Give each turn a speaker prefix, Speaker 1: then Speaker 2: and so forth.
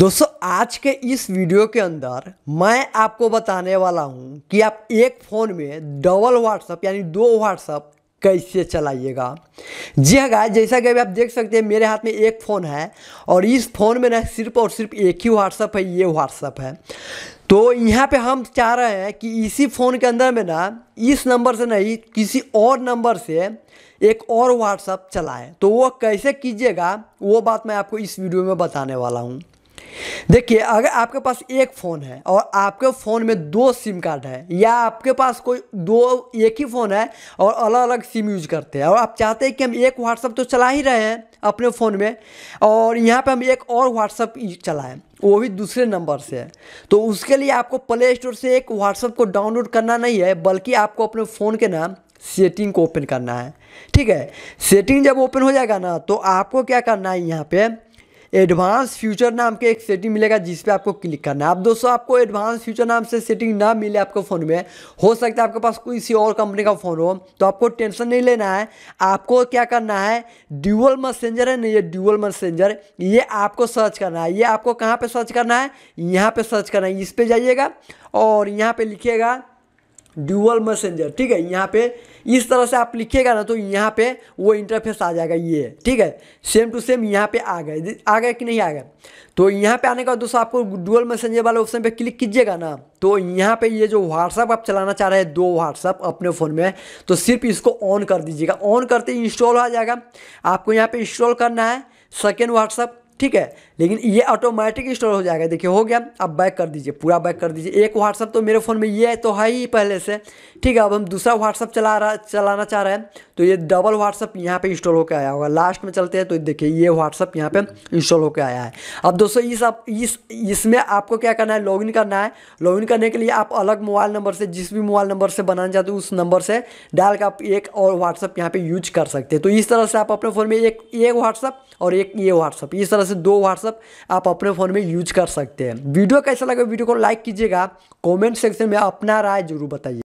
Speaker 1: दोस्तों आज के इस वीडियो के अंदर मैं आपको बताने वाला हूं कि आप एक फ़ोन में डबल व्हाट्सअप यानी दो व्हाट्सअप कैसे चलाइएगा जी हाँ गाय जैसा कि अभी आप देख सकते हैं मेरे हाथ में एक फ़ोन है और इस फ़ोन में ना सिर्फ और सिर्फ एक ही व्हाट्सअप है ये व्हाट्सअप है तो यहाँ पे हम चाह रहे हैं कि इसी फ़ोन के अंदर में ना इस नंबर से नहीं किसी और नंबर से एक और व्हाट्सअप चलाएँ तो वो कैसे कीजिएगा वो बात मैं आपको इस वीडियो में बताने वाला हूँ देखिए अगर आपके पास एक फ़ोन है और आपके फ़ोन में दो सिम कार्ड है या आपके पास कोई दो एक ही फ़ोन है और अलग अलग सिम यूज करते हैं और आप चाहते हैं कि हम एक व्हाट्सअप तो चला ही रहे हैं अपने फ़ोन में और यहाँ पे हम एक और व्हाट्सअप चलाएं वो भी दूसरे नंबर से है तो उसके लिए आपको प्ले स्टोर से एक व्हाट्सअप को डाउनलोड करना नहीं है बल्कि आपको अपने फ़ोन के नाम सेटिंग को ओपन करना है ठीक है सेटिंग जब ओपन हो जाएगा ना तो आपको क्या करना है यहाँ पर एडवांस फ्यूचर नाम के एक सेटिंग मिलेगा जिस पे आपको क्लिक करना है अब दोस्तों आपको एडवांस फ्यूचर नाम से सेटिंग ना मिले आपको फ़ोन में हो सकता है आपके पास किसी और कंपनी का फ़ोन हो तो आपको टेंशन नहीं लेना है आपको क्या करना है ड्यूअल मैसेंजर है ना ये ड्यूअल मैसेंजर ये आपको सर्च करना है ये आपको कहाँ पर सर्च करना है यहाँ पर सर्च करना है इस पर जाइएगा और यहाँ पर लिखिएगा ड्यूअल मैसेंजर ठीक है यहाँ पे इस तरह से आप लिखिएगा ना तो यहाँ पे वो इंटरफेस आ जाएगा ये ठीक है सेम टू सेम यहाँ पे आ गए आ गए कि नहीं आ गए तो यहाँ पे आने का दोस्तों आपको डुअल मैसेंजर वाले ऑप्शन पे क्लिक कीजिएगा ना तो यहाँ पे ये जो व्हाट्सअप आप चलाना चाह रहे हैं दो व्हाट्सअप अपने फ़ोन में तो सिर्फ इसको ऑन कर दीजिएगा ऑन करते इंस्टॉल हो जाएगा आपको यहाँ पर इंस्टॉल करना है सेकेंड व्हाट्सअप ठीक है लेकिन ये ऑटोमेटिक इंस्टॉल हो जाएगा देखिए हो गया अब बैक कर दीजिए पूरा बैक कर दीजिए एक व्हाट्सअप तो मेरे फ़ोन में ये तो है ही पहले से ठीक है अब हम दूसरा व्हाट्सअप चला रहा चलाना चाह रहे हैं तो ये डबल व्हाट्सअप यहाँ पे इंस्टॉल होकर आया होगा लास्ट में चलते हैं तो देखिए ये व्हाट्सअप यहाँ पे इंस्टॉल होकर आया है अब दोस्तों इस आप इस इसमें आपको क्या करना है लॉगिन करना है लॉगिन करने के लिए आप अलग मोबाइल नंबर से जिस भी मोबाइल नंबर से बनाना चाहते हो उस नंबर से डाल के आप एक और व्हाट्सअप यहाँ पे यूज कर सकते हैं तो इस तरह से आप अपने फ़ोन में एक एक व्हाट्सअप और एक ये व्हाट्सअप इस तरह से दो व्हाट्सअप आप अपने फ़ोन में यूज कर सकते हैं वीडियो कैसा लगे वीडियो को लाइक कीजिएगा कॉमेंट सेक्शन में अपना राय जरूर बताइए